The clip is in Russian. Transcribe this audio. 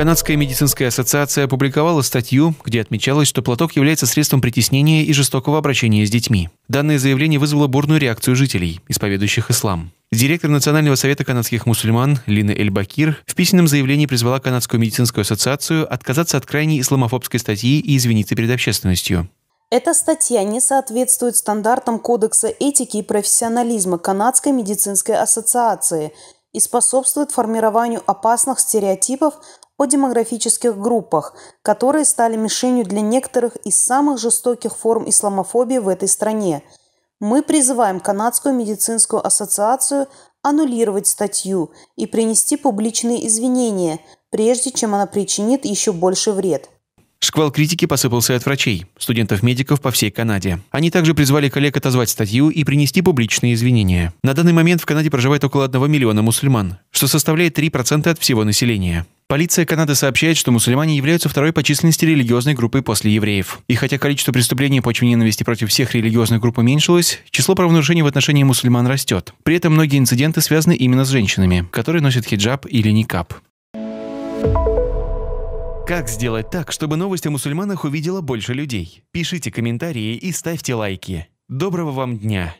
Канадская медицинская ассоциация опубликовала статью, где отмечалось, что платок является средством притеснения и жестокого обращения с детьми. Данное заявление вызвало бурную реакцию жителей, исповедующих ислам. Директор Национального совета канадских мусульман Лина Эльбакир в письменном заявлении призвала Канадскую медицинскую ассоциацию отказаться от крайней исламофобской статьи и извиниться перед общественностью. Эта статья не соответствует стандартам Кодекса этики и профессионализма Канадской медицинской ассоциации – и способствует формированию опасных стереотипов о демографических группах, которые стали мишенью для некоторых из самых жестоких форм исламофобии в этой стране. Мы призываем Канадскую медицинскую ассоциацию аннулировать статью и принести публичные извинения, прежде чем она причинит еще больше вред. Шквал критики посыпался от врачей, студентов-медиков по всей Канаде. Они также призвали коллег отозвать статью и принести публичные извинения. На данный момент в Канаде проживает около 1 миллиона мусульман, что составляет 3% от всего населения. Полиция Канады сообщает, что мусульмане являются второй по численности религиозной группой после евреев. И хотя количество преступлений по почве ненависти против всех религиозных групп уменьшилось, число правонарушений в отношении мусульман растет. При этом многие инциденты связаны именно с женщинами, которые носят хиджаб или никаб. Thank you как сделать так, чтобы новость о мусульманах увидела больше людей? Пишите комментарии и ставьте лайки. Доброго вам дня!